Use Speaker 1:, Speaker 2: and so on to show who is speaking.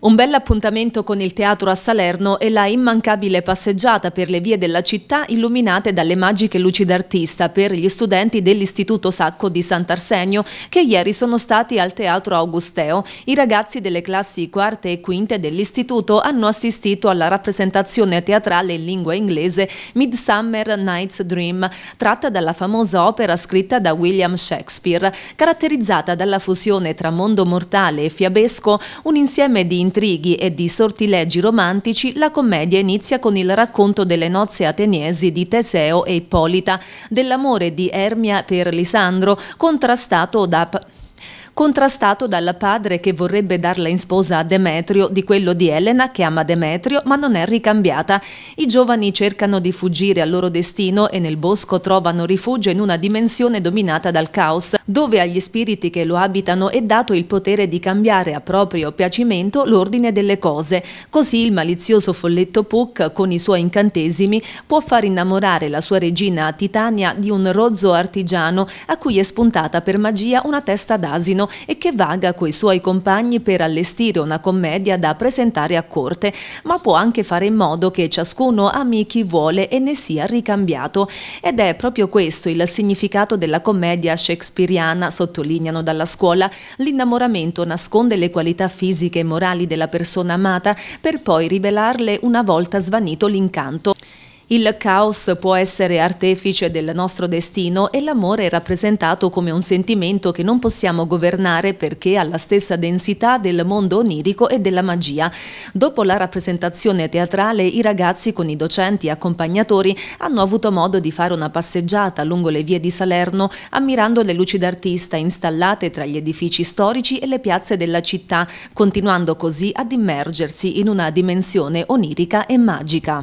Speaker 1: Un bel appuntamento con il teatro a Salerno e la immancabile passeggiata per le vie della città illuminate dalle magiche luci d'artista per gli studenti dell'Istituto Sacco di Sant'Arsenio che ieri sono stati al teatro Augusteo. I ragazzi delle classi quarte e quinte dell'istituto hanno assistito alla rappresentazione teatrale in lingua inglese Midsummer Night's Dream, tratta dalla famosa opera scritta da William Shakespeare, caratterizzata dalla fusione tra mondo mortale e fiabesco, un insieme di intrighi e di sortileggi romantici, la commedia inizia con il racconto delle nozze ateniesi di Teseo e Ippolita, dell'amore di Ermia per Lisandro, contrastato da contrastato dal padre che vorrebbe darla in sposa a Demetrio di quello di Elena che ama Demetrio ma non è ricambiata. I giovani cercano di fuggire al loro destino e nel bosco trovano rifugio in una dimensione dominata dal caos, dove agli spiriti che lo abitano è dato il potere di cambiare a proprio piacimento l'ordine delle cose. Così il malizioso folletto Puck, con i suoi incantesimi, può far innamorare la sua regina Titania di un rozzo artigiano a cui è spuntata per magia una testa d'asino e che vaga coi suoi compagni per allestire una commedia da presentare a corte, ma può anche fare in modo che ciascuno ami chi vuole e ne sia ricambiato. Ed è proprio questo il significato della commedia shakespeariana, sottolineano dalla scuola. L'innamoramento nasconde le qualità fisiche e morali della persona amata per poi rivelarle una volta svanito l'incanto. Il caos può essere artefice del nostro destino e l'amore è rappresentato come un sentimento che non possiamo governare perché ha la stessa densità del mondo onirico e della magia. Dopo la rappresentazione teatrale, i ragazzi con i docenti e accompagnatori hanno avuto modo di fare una passeggiata lungo le vie di Salerno, ammirando le luci d'artista installate tra gli edifici storici e le piazze della città, continuando così ad immergersi in una dimensione onirica e magica.